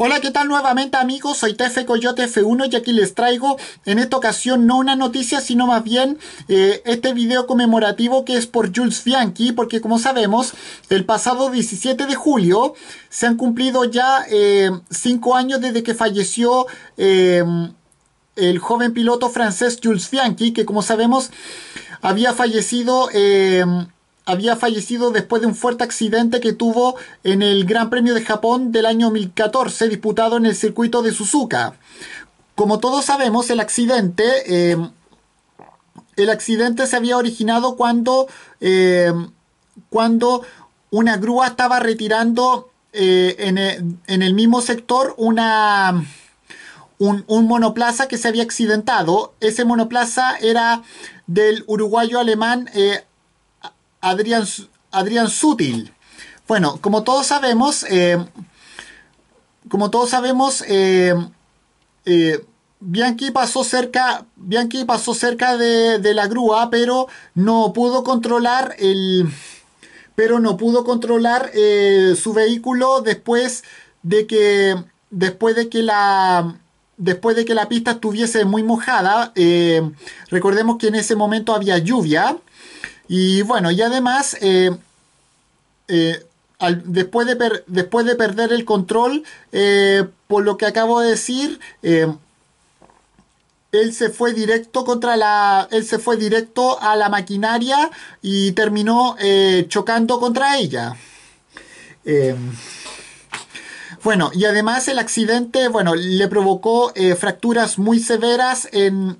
Hola, ¿qué tal nuevamente amigos? Soy Tefe Coyote F1 y aquí les traigo en esta ocasión no una noticia, sino más bien eh, este video conmemorativo que es por Jules Bianchi, porque como sabemos, el pasado 17 de julio se han cumplido ya 5 eh, años desde que falleció em, el joven piloto francés Jules Fianchi, que como sabemos había fallecido em, había fallecido después de un fuerte accidente que tuvo en el Gran Premio de Japón del año 2014, disputado en el circuito de Suzuka. Como todos sabemos, el accidente, em, el accidente se había originado cuando, em, cuando una grúa estaba retirando eh, e, en, el, mismo sector una, un, monoplaza que se había accidentado. Ese monoplaza era del uruguayo alemán eh, Adrián, Adrián Sutil. Bueno, como todos sabemos, eh, como todos sabemos, eh, eh, Bianchi pasó cerca, Bianchi pasó cerca de, de, la grúa, pero no pudo controlar el, pero no pudo controlar su vehículo después de que, después de que la, después de que la pista estuviese muy mojada. recordemos que en ese momento había lluvia. Y bueno, y además, eh, eh, después, de después, de perder el control, eh, por lo que acabo de decir, él se fue directo contra la. Él se fue directo a la maquinaria y terminó chocando contra ella. bueno, y además el accidente, bueno, le provocó fracturas muy severas en.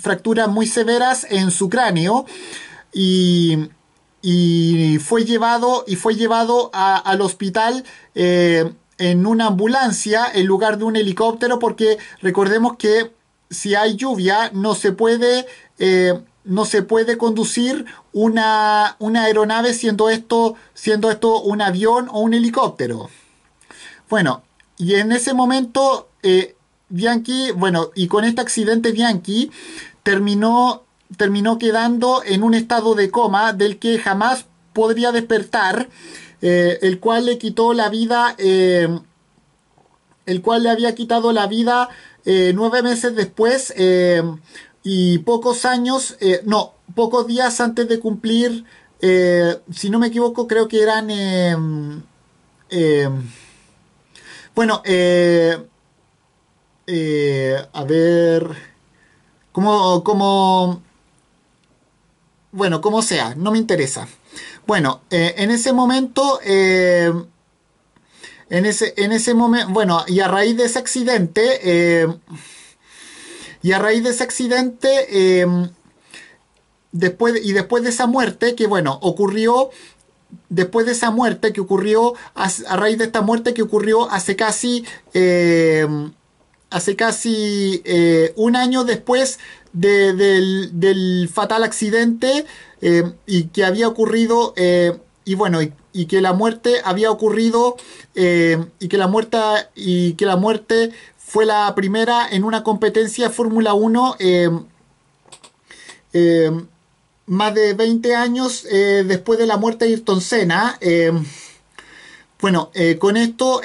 fracturas muy severas en su cráneo y, fue llevado, y fue llevado al hospital. Eh, en una ambulancia en lugar de un helicóptero porque recordemos que si hay lluvia no se puede eh, no se puede conducir una, aeronave siendo esto, siendo esto un avión o un helicóptero. Bueno, y en ese momento eh, Bianchi, bueno, y con este accidente Bianchi terminó terminó quedando en un estado de coma del que jamás podría despertar, eh, el cual le quitó la vida, eh, el cual le había quitado la vida eh, nueve meses después y pocos años, no, pocos días antes de cumplir, si no me equivoco, creo que eran, bueno, a ver, como, como bueno, como sea, no me interesa. Bueno, eh, en ese momento... Eh, en ese, en ese momento, bueno, y a raíz de ese accidente, eh, y a raíz de ese accidente, después, y después de esa muerte, que bueno, ocurrió, después de esa muerte que ocurrió, a, raíz de esta muerte que ocurrió hace casi, hace casi eh, un año después del, fatal accidente eh, y que había ocurrido, eh, y bueno, y, que la muerte había ocurrido, y, que la muerte, y que la muerte fue la primera en una competencia Fórmula 1 más de 20 años después de la muerte de Ayrton Senna. bueno, con esto...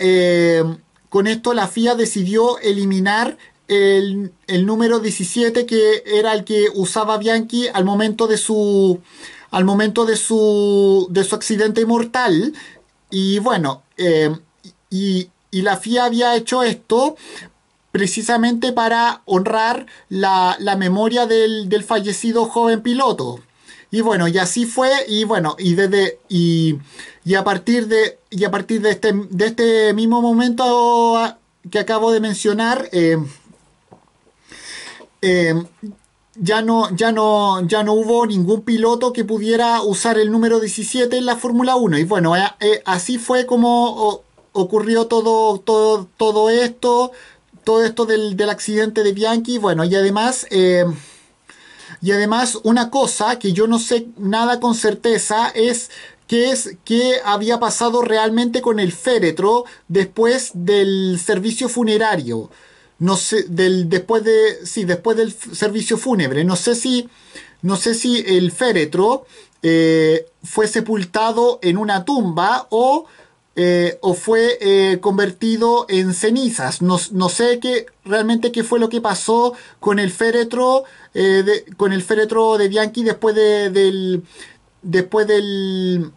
Con esto la FIA decidió eliminar el, número 17 que era el que usaba Bianchi al momento de su al momento de su de su accidente mortal y bueno eh, y, la FIA había hecho esto precisamente para honrar la, memoria del, del fallecido joven piloto y bueno, y así fue, y bueno, y desde, y, a partir de, y a partir de este, de este mismo momento que acabo de mencionar, eh, eh, ya no, ya no, ya no hubo ningún piloto que pudiera usar el número 17 en la Fórmula 1. Y bueno, eh, así fue como ocurrió todo, todo, todo esto, todo esto del, del accidente de Bianchi. Bueno, y además, y además una cosa que yo no sé nada con certeza es qué es qué había pasado realmente con el féretro después del servicio funerario. No sé, del, después de, sí, después del servicio fúnebre. No sé si, no sé si el féretro eh, fue sepultado en una tumba o eh, o fue eh, convertido en cenizas. No, no, sé qué, realmente qué fue lo que pasó con el féretro, eh, de, con el féretro de Bianchi después del, después del,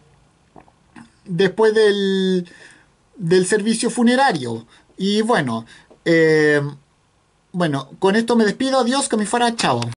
después del, del servicio funerario. Y bueno, bueno, con esto me despido. Adiós, que me fuera, chao.